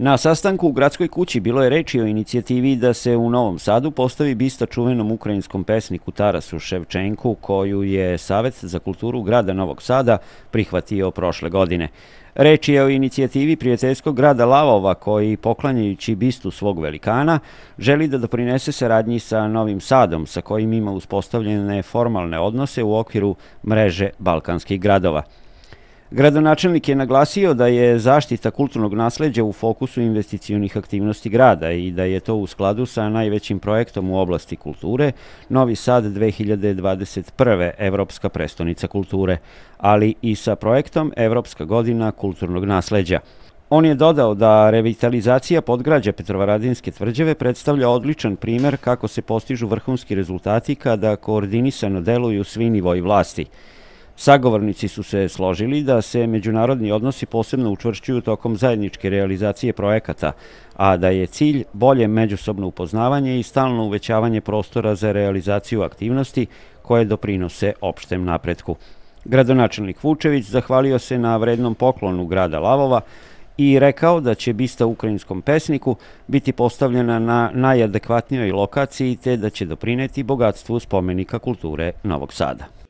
Na sastanku u gradskoj kući bilo je reči o inicijativi da se u Novom Sadu postavi bista čuvenom ukrajinskom pesniku Tarasu Ševčenku, koju je Savet za kulturu grada Novog Sada prihvatio prošle godine. Reč je o inicijativi prijateljskog grada Lavova koji, poklanjajući bistu svog velikana, želi da doprinese saradnji sa Novim Sadom, sa kojim ima uspostavljene formalne odnose u okviru mreže Balkanskih gradova. Gradonačelnik je naglasio da je zaštita kulturnog nasljeđa u fokusu investicijunih aktivnosti grada i da je to u skladu sa najvećim projektom u oblasti kulture, Novi Sad 2021. Evropska prestonica kulture, ali i sa projektom Evropska godina kulturnog nasljeđa. On je dodao da revitalizacija podgrađa Petrovaradinske tvrđeve predstavlja odličan primer kako se postižu vrhunski rezultati kada koordinisano deluju svi nivoji vlasti. Sagovornici su se složili da se međunarodni odnosi posebno učvršćuju tokom zajedničke realizacije projekata, a da je cilj bolje međusobno upoznavanje i stalno uvećavanje prostora za realizaciju aktivnosti koje doprinose opštem napretku. Gradonačelnik Vučević zahvalio se na vrednom poklonu grada Lavova i rekao da će bista ukrajinskom pesniku biti postavljena na najadekvatnijoj lokaciji te da će doprineti bogatstvu spomenika kulture Novog Sada.